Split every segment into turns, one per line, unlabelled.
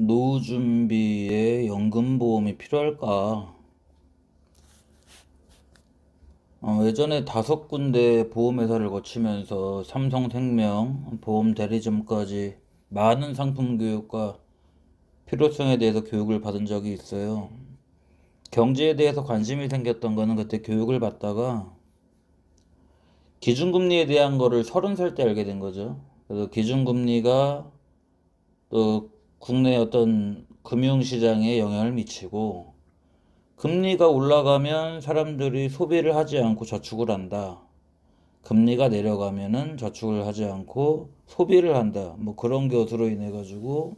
노후 준비에 연금 보험이 필요할까? 어, 예전에 다섯 군데 보험회사를 거치면서 삼성생명, 보험대리점까지 많은 상품 교육과 필요성에 대해서 교육을 받은 적이 있어요. 경제에 대해서 관심이 생겼던 거는 그때 교육을 받다가 기준금리에 대한 거를 서른 살 때 알게 된 거죠. 그래서 기준금리가 또 국내 어떤 금융시장에 영향을 미치고 금리가 올라가면 사람들이 소비를 하지 않고 저축을 한다. 금리가 내려가면은 저축을 하지 않고 소비를 한다. 뭐 그런 것으로 인해 가지고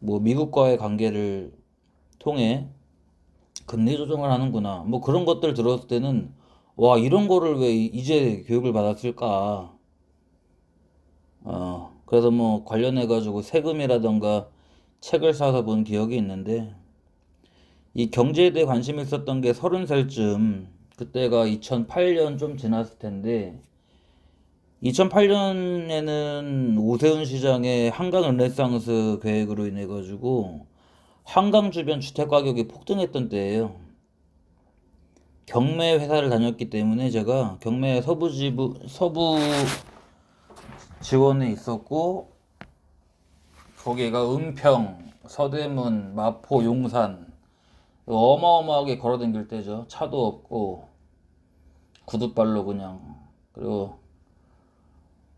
뭐 미국과의 관계를 통해 금리 조정을 하는구나. 뭐 그런 것들 들었을 때는 와 이런 거를 왜 이제 교육을 받았을까? 어 그래서 뭐 관련해 가지고 세금이라던가 책을 사서 본 기억이 있는데 이 경제에 대해 관심 있었던 게 서른 살쯤 그때가 2008년 좀 지났을 텐데 2008년에는 오세훈 시장의 한강 르네상스 계획으로 인해 가지고 한강 주변 주택 가격이 폭등했던 때예요. 경매 회사를 다녔기 때문에 제가 경매 서부지부 서부 직원이 있었고 거기가 은평, 서대문, 마포, 용산 어마어마하게 걸어다닐 때죠. 차도 없고 구둣발로 그냥 그리고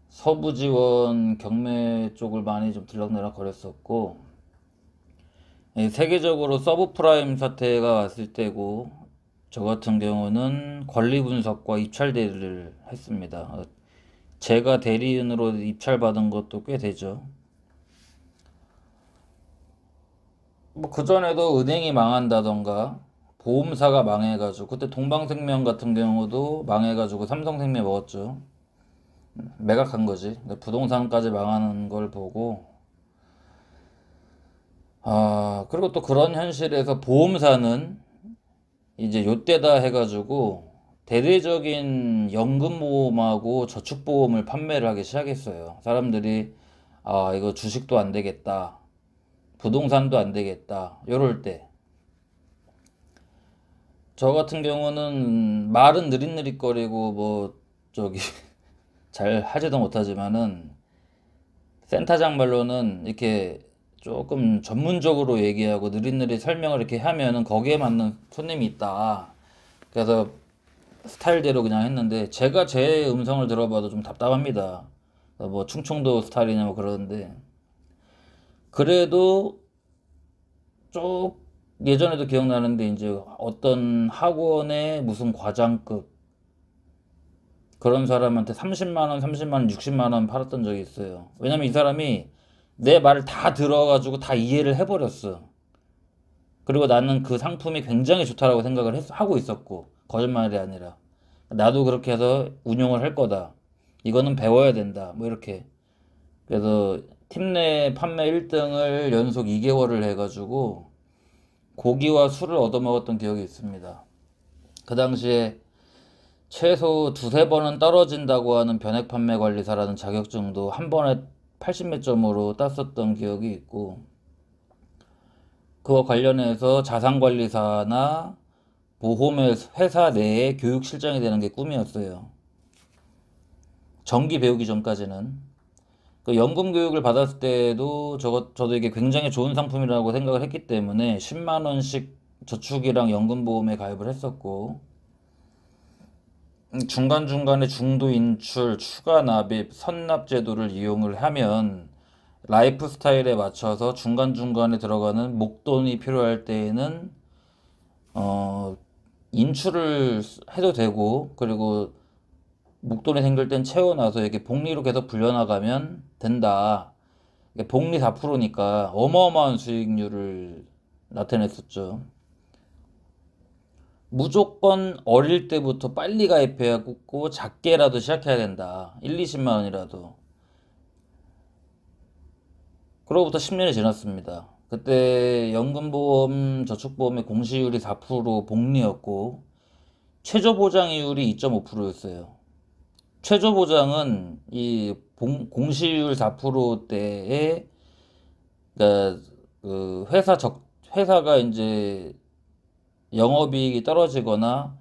서부 지원 경매 쪽을 많이 좀 들락날락 거렸었고 예, 세계적으로 서브프라임 사태가 왔을 때고 저 같은 경우는 권리 분석과 입찰 대를 했습니다. 제가 대리인으로 입찰받은 것도 꽤 되죠. 뭐 그전에도 은행이 망한다던가 보험사가 망해가지고 그때 동방생명 같은 경우도 망해가지고 삼성생명 먹었죠. 매각한 거지. 부동산까지 망하는 걸 보고 아 그리고 또 그런 현실에서 보험사는 이제 요때다 해가지고 대대적인 연금보험하고 저축보험을 판매를 하기 시작했어요. 사람들이 아 이거 주식도 안 되겠다, 부동산도 안 되겠다 이럴 때. 저 같은 경우는 말은 느릿느릿거리고 뭐 저기 잘 하지도 못하지만은 센터장 말로는 이렇게 조금 전문적으로 얘기하고 느릿느릿 설명을 이렇게 하면은 거기에 맞는 손님이 있다. 그래서 스타일대로 그냥 했는데 제가 제 음성을 들어봐도 좀 답답합니다. 뭐 충청도 스타일이냐 뭐 그러는데 그래도 쭉 예전에도 기억나는데 이제 어떤 학원의 무슨 과장급 그런 사람한테 30만원, 30만원, 60만원 팔았던 적이 있어요. 왜냐면 이 사람이 내 말을 다 들어가지고 다 이해를 해버렸어. 그리고 나는 그 상품이 굉장히 좋다라고 생각을 했, 하고 있었고, 거짓말이 아니라 나도 그렇게 해서 운영을 할 거다. 이거는 배워야 된다. 뭐 이렇게. 그래서 팀 내 판매 1등을 연속 2개월을 해가지고 고기와 술을 얻어먹었던 기억이 있습니다. 그 당시에 최소 두세 번은 떨어진다고 하는 변액 판매 관리사라는 자격증도 한 번에 80몇 점으로 땄었던 기억이 있고 그와 관련해서 자산관리사나 보험의 회사 내에 교육실장이 되는 게 꿈이었어요. 정기 배우기 전까지는. 그 연금 교육을 받았을 때도 저거, 저도 이게 굉장히 좋은 상품이라고 생각을 했기 때문에 10만원씩 저축이랑 연금보험에 가입을 했었고, 음, 중간중간에 중도 인출, 추가 납입, 선납 제도를 이용을 하면 라이프 스타일에 맞춰서 중간중간에 들어가는 목돈이 필요할 때에는 어, 인출을 해도 되고 그리고 목돈이 생길 땐 채워놔서 이렇게 복리로 계속 불려나가면 된다. 복리 4%니까 어마어마한 수익률을 나타냈었죠. 무조건 어릴 때부터 빨리 가입해야 고 작게라도 시작해야 된다. 1, 20만 원이라도. 그러고부터 10년이 지났습니다. 그때 연금보험 저축보험의 공시율이 4% 복리였고 최저 보장이율이 2.5%였어요. 최저 보장은 이 공시율 4%대에 그러니까 그 회사 적 회사가 이제 영업이익이 떨어지거나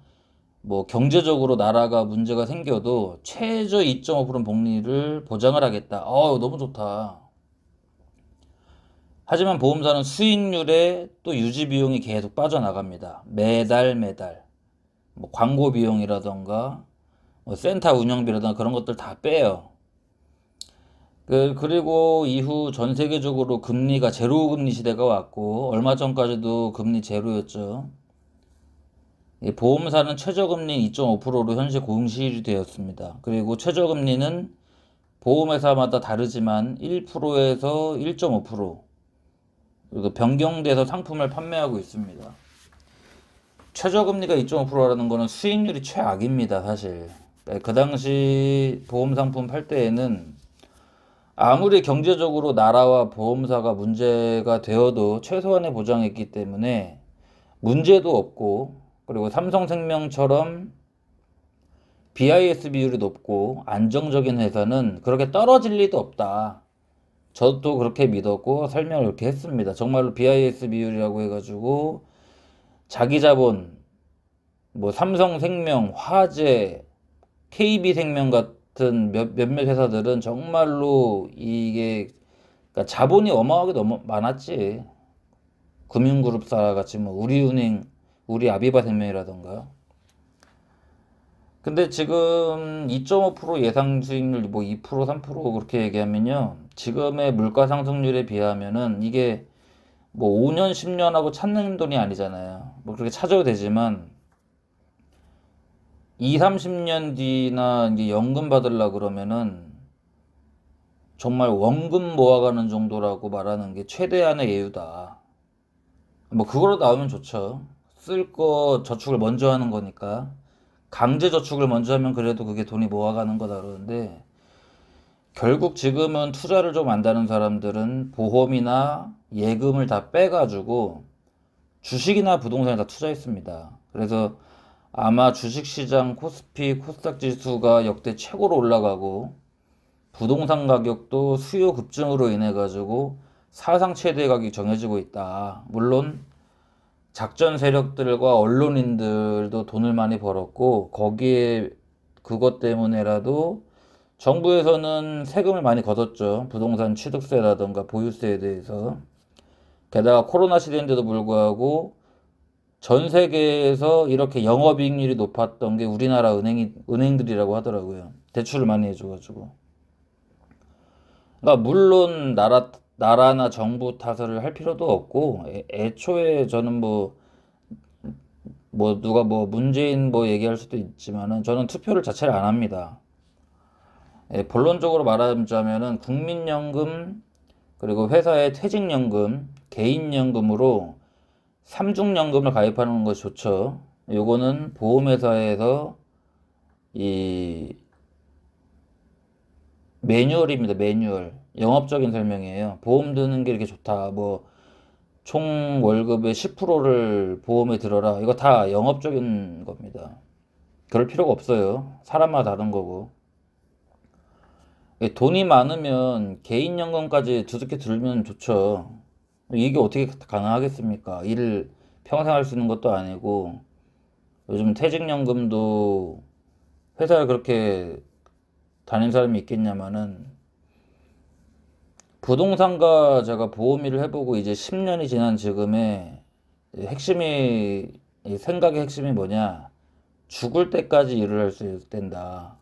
뭐 경제적으로 나라가 문제가 생겨도 최저 2.5% 복리를 보장을 하겠다. 어 너무 좋다. 하지만 보험사는 수익률에 또 유지 비용이 계속 빠져나갑니다. 매달 매달 뭐 광고 비용이라던가 뭐 센터 운영비라던가 그런 것들 다 빼요. 그, 그리고 이후 전 세계적으로 금리가 제로 금리 시대가 왔고 얼마 전까지도 금리 제로였죠. 보험사는 최저금리 2.5%로 현재 공시율이 되었습니다. 그리고 최저금리는 보험회사마다 다르지만 1%에서 1.5% 그리고 변경돼서 상품을 판매하고 있습니다. 최저금리가 2.5%라는 거는 수익률이 최악입니다, 사실. 네, 그 당시 보험 상품 팔 때에는 아무리 경제적으로 나라와 보험사가 문제가 되어도 최소한의 보장했기 때문에 문제도 없고 그리고 삼성생명처럼 BIS 비율이 높고 안정적인 회사는 그렇게 떨어질 리도 없다. 저도 그렇게 믿었고 설명을 이렇게 했습니다. 정말로 BIS 비율이라고 해가지고 자기자본, 뭐 삼성생명, 화재, KB생명 같은 몇, 몇몇 회사들은 정말로 이게 그러니까 자본이 어마어마하게 너무 많았지. 금융그룹사 같이 뭐 우리은행, 우리 아비바생명이라던가 근데 지금 2.5% 예상 수익률 뭐2% 3% 그렇게 얘기하면요. 지금의 물가 상승률에 비하면은 이게 뭐 5년 10년하고 찾는 돈이 아니잖아요. 뭐 그렇게 찾아도 되지만 2, 30년 뒤나 이제 연금 받으려 그러면은 정말 원금 모아가는 정도라고 말하는 게 최대한의 예유다뭐 그거로 나오면 좋죠. 쓸 거 저축을 먼저 하는 거니까. 강제 저축을 먼저 하면 그래도 그게 돈이 모아가는 거다 그러는데 결국 지금은 투자를 좀 안다는 사람들은 보험이나 예금을 다 빼가지고 주식이나 부동산에 다 투자했습니다. 그래서 아마 주식시장 코스피 코스닥 지수가 역대 최고로 올라가고 부동산 가격도 수요 급증으로 인해 가지고 사상 최대 가격이 정해지고 있다. 물론 작전 세력들과 언론인들도 돈을 많이 벌었고 거기에 그것 때문에라도 정부에서는 세금을 많이 걷었죠. 부동산 취득세라든가 보유세에 대해서. 게다가 코로나 시대인데도 불구하고 전 세계에서 이렇게 영업이익률이 높았던 게 우리나라 은행이, 은행들이라고 하더라고요. 대출을 많이 해줘가지고. 그러니까 물론 나라 나라나 정부 탓을 할 필요도 없고 애, 초에 저는 뭐뭐 뭐 누가 뭐 문재인 뭐 얘기할 수도 있지만은 저는 투표를 자체를 안 합니다. 예, 본론적으로 말하자면은 국민연금 그리고 회사의 퇴직연금, 개인연금으로 삼중연금을 가입하는 것이 좋죠. 요거는 보험회사에서 이 매뉴얼입니다. 매뉴얼. 영업적인 설명이에요. 보험 드는 게 이렇게 좋다. 뭐, 총 월급의 10%를 보험에 들어라. 이거 다 영업적인 겁니다. 그럴 필요가 없어요. 사람마다 다른 거고. 예, 돈이 많으면 개인연금까지 두둑히 들면 좋죠. 이게 어떻게 가능하겠습니까? 일 평생 할 수 있는 것도 아니고, 요즘 퇴직연금도 회사를 그렇게 다닌 사람이 있겠냐면은, 부동산과 제가 보험일을 해보고 이제 10년이 지난 지금에 핵심이 생각의 핵심이 뭐냐 죽을 때까지 일을 할 수있다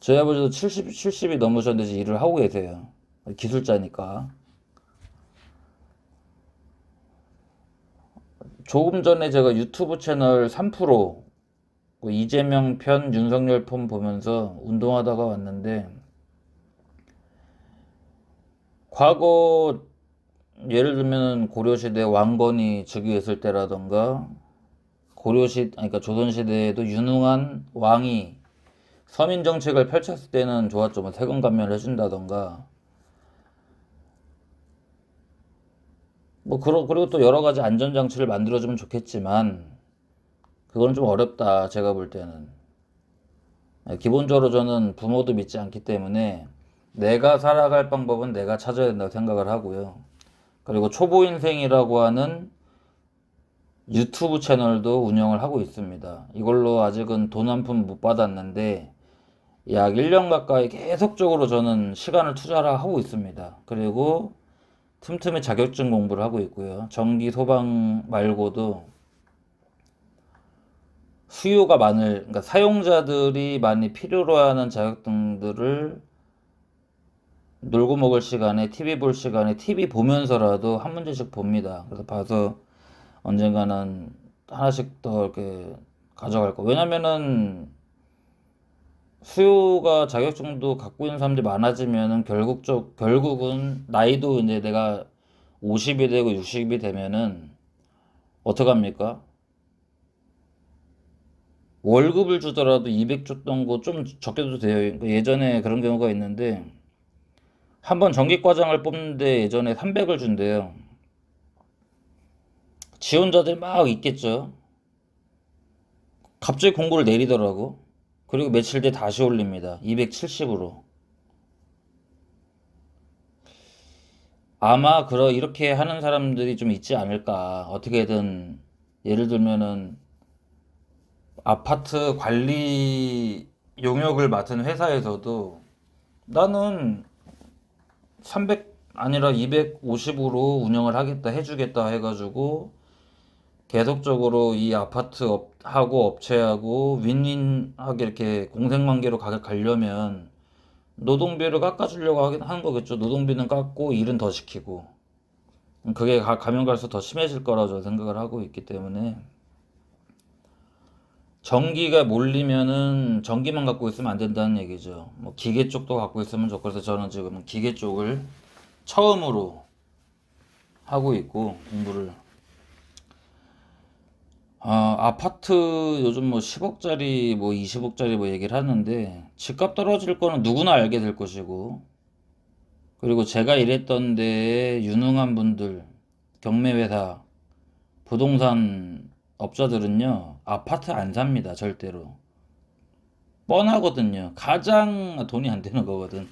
저희 아버지도 70, 70이 넘으셨는데 일을 하고 계세요 기술자니까 조금 전에 제가 유튜브 채널 3% 그 이재명 편 윤석열 편 보면서 운동하다가 왔는데 과거 예를 들면 고려시대 왕건이 즉위했을 때라던가 고려시 그러니까 조선시대에도 유능한 왕이 서민 정책을 펼쳤을 때는 좋았죠. 뭐 세금 감면을 해준다던가 뭐 그러, 그리고 또 여러 가지 안전 장치를 만들어주면 좋겠지만 그건 좀 어렵다 제가 볼 때는 네, 기본적으로 저는 부모도 믿지 않기 때문에 내가 살아갈 방법은 내가 찾아야 된다고 생각을 하고요. 그리고 초보 인생이라고 하는 유튜브 채널도 운영을 하고 있습니다. 이걸로 아직은 돈 한 푼 못 받았는데 약 1년 가까이 계속적으로 저는 시간을 투자를 하고 있습니다. 그리고 틈틈이 자격증 공부를 하고 있고요. 전기 소방 말고도 수요가 많을, 그러니까 사용자들이 많이 필요로 하는 자격증들을 놀고 먹을 시간에 TV 볼 시간에 TV 보면서라도 한 문제씩 봅니다. 그래서 봐서 언젠가는 하나씩 더 이렇게 가져갈 거. 왜냐면은 수요가 자격증도 갖고 있는 사람들이 많아지면은 결국적 결국은 나이도 이제 내가 50이 되고 60이 되면은 어떡합니까? 월급을 주더라도 200 줬던 거 좀 적게도 돼요. 예전에 그런 경우가 있는데 한번 전기과장을 뽑는데 예전에 300을 준대요. 지원자들 막 있겠죠. 갑자기 공고를 내리더라고. 그리고 며칠 뒤에 다시 올립니다. 270으로. 아마 그러 이렇게 하는 사람들이 좀 있지 않을까. 어떻게든 예를 들면은 아파트 관리 용역을 맡은 회사에서도 나는 300 아니라 250으로 운영을 하겠다 해주겠다 해가지고 계속적으로 이 아파트 업, 하고 업체하고 윈윈하게 이렇게 공생관계로 가, 가려면 노동비를 깎아주려고 하긴 하는 거겠죠. 노동비는 깎고 일은 더 시키고 그게 가, 가면 갈수록 더 심해질 거라 저 생각을 하고 있기 때문에 전기가 몰리면은 전기만 갖고 있으면 안 된다는 얘기죠. 뭐 기계 쪽도 갖고 있으면 좋고 그래서 저는 지금 기계 쪽을 처음으로 하고 있고 공부를 아, 아파트 요즘 뭐 10억짜리 뭐 20억짜리 뭐 얘기를 하는데 집값 떨어질 거는 누구나 알게 될 것이고 그리고 제가 일했던 데에 유능한 분들 경매회사 부동산 업자들은요 아파트 안 삽니다. 절대로. 뻔하거든요. 가장 돈이 안 되는 거거든.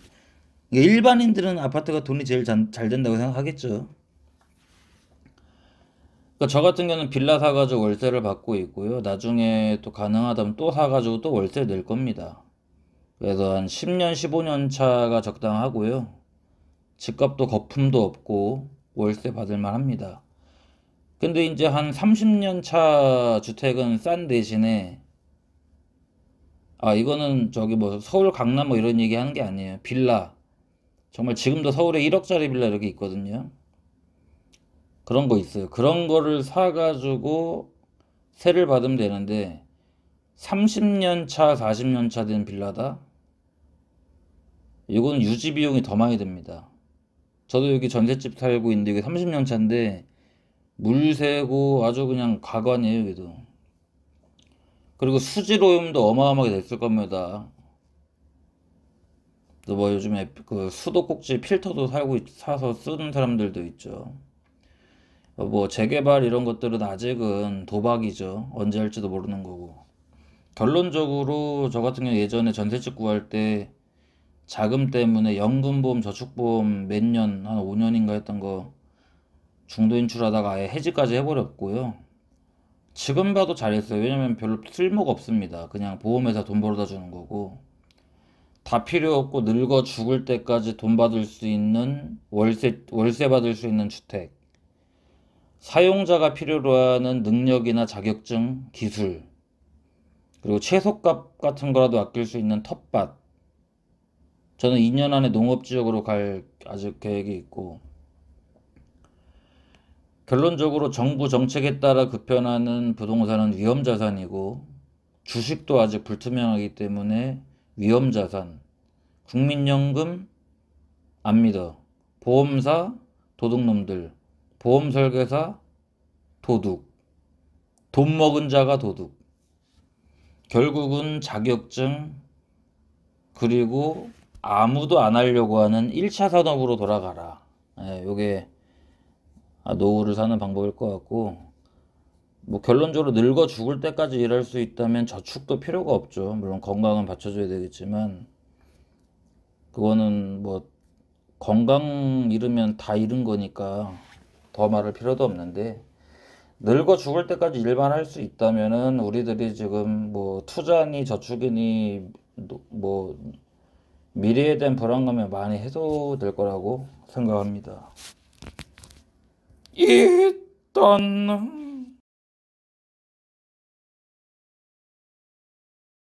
그러니까 일반인들은 아파트가 돈이 제일 잘, 된다고 생각하겠죠. 그러니까 저 같은 경우는 빌라 사가지고 월세를 받고 있고요. 나중에 또 가능하다면 또 사가지고 또월세낼 겁니다. 그래서 한 10년, 15년 차가 적당하고요. 집값도 거품도 없고 월세 받을만 합니다. 근데 이제 한 30년 차 주택은 싼 대신에 아 이거는 저기 뭐 서울 강남 뭐 이런 얘기 하는 게 아니에요. 빌라 정말 지금도 서울에 1억짜리 빌라 이렇게 있거든요. 그런 거 있어요. 그런 거를 사가지고 세를 받으면 되는데 30년 차, 40년 차 된 빌라다? 이건 유지 비용이 더 많이 듭니다. 저도 여기 전셋집 살고 있는데 이게 30년 차인데 물세고 아주 그냥 가관이에요 여기도 그리고 수질오염도 어마어마하게 됐을 겁니다 뭐 요즘에 그 수도꼭지 필터도 살고 사서 쓰는 사람들도 있죠 어, 뭐 재개발 이런 것들은 아직은 도박이죠 언제 할지도 모르는 거고 결론적으로 저 같은 경우 예전에 전세집 구할 때 자금 때문에 연금보험 저축보험 몇 년 한 5년인가 했던 거 중도 인출하다가 아예 해지까지 해버렸고요. 지금 봐도 잘했어요. 왜냐면 별로 쓸모가 없습니다. 그냥 보험회사 돈 벌어다 주는 거고. 다 필요 없고 늙어 죽을 때까지 돈 받을 수 있는 월세, 월세 받을 수 있는 주택. 사용자가 필요로 하는 능력이나 자격증, 기술. 그리고 최소값 같은 거라도 아낄 수 있는 텃밭. 저는 2년 안에 농업지역으로 갈 아직 계획이 있고. 결론적으로 정부 정책에 따라 급변하는 부동산은 위험 자산이고 주식도 아직 불투명하기 때문에 위험 자산, 국민연금 안 믿어, 보험사 도둑놈들, 보험 설계사 도둑, 돈 먹은 자가 도둑. 결국은 자격증 그리고 아무도 안 하려고 하는 1차 산업으로 돌아가라. 예, 요게 아, 노후를 사는 방법일 것 같고 뭐 결론적으로 늙어 죽을 때까지 일할 수 있다면 저축도 필요가 없죠. 물론 건강은 받쳐줘야 되겠지만 그거는 뭐 건강 잃으면 다 잃은 거니까 더 말할 필요도 없는데 늙어 죽을 때까지 일만 할 수 있다면은 우리들이 지금 뭐 투자니 저축이니 뭐 미래에 대한 불안감에 많이 해소될 거라고 생각합니다. いったな。